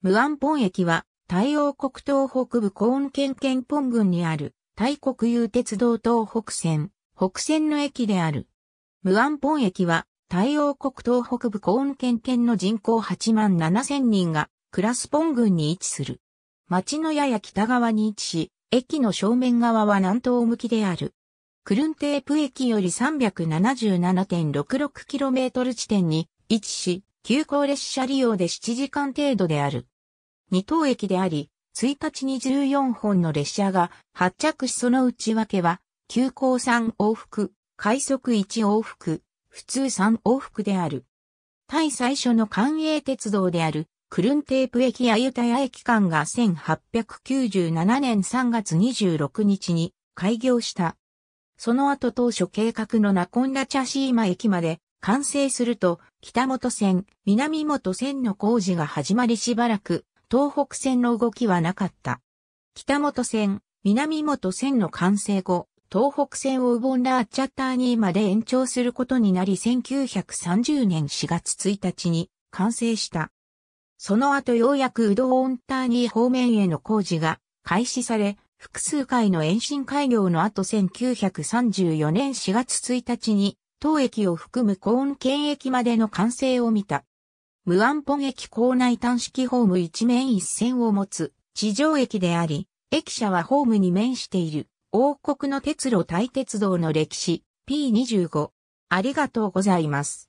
ムアンポン駅は、太陽国東北部コーン県県ポン郡にある、タイ国有鉄道東北線、北線の駅である。ムアンポン駅は、太陽国東北部コーン県県の人口8万7千人が、クラスポン郡に位置する。町のやや北側に位置し、駅の正面側は南東向きである。クルンテープ駅より 377.66km 地点に位置し、急行列車利用で7時間程度である。二等駅であり、1日に14本の列車が発着しその内訳は、急行3往復、快速1往復、普通3往復である。タイ最初の官営鉄道である、クルンテープ駅やユタヤ駅間が1897年3月26日に開業した。その後当初計画のナコンダチャシーマ駅まで完成すると、北本線、南本線の工事が始まりしばらく、東北線の動きはなかった。北本線、南本線の完成後、東北線をウボンラーチャッターにまで延長することになり1930年4月1日に完成した。その後ようやくウドオンターニー方面への工事が開始され、複数回の延伸開業の後1934年4月1日に当駅を含むコーン県駅までの完成を見た。無安保ポ駅構内端式ホーム一面一線を持つ地上駅であり、駅舎はホームに面している王国の鉄路大鉄道の歴史 P25。ありがとうございます。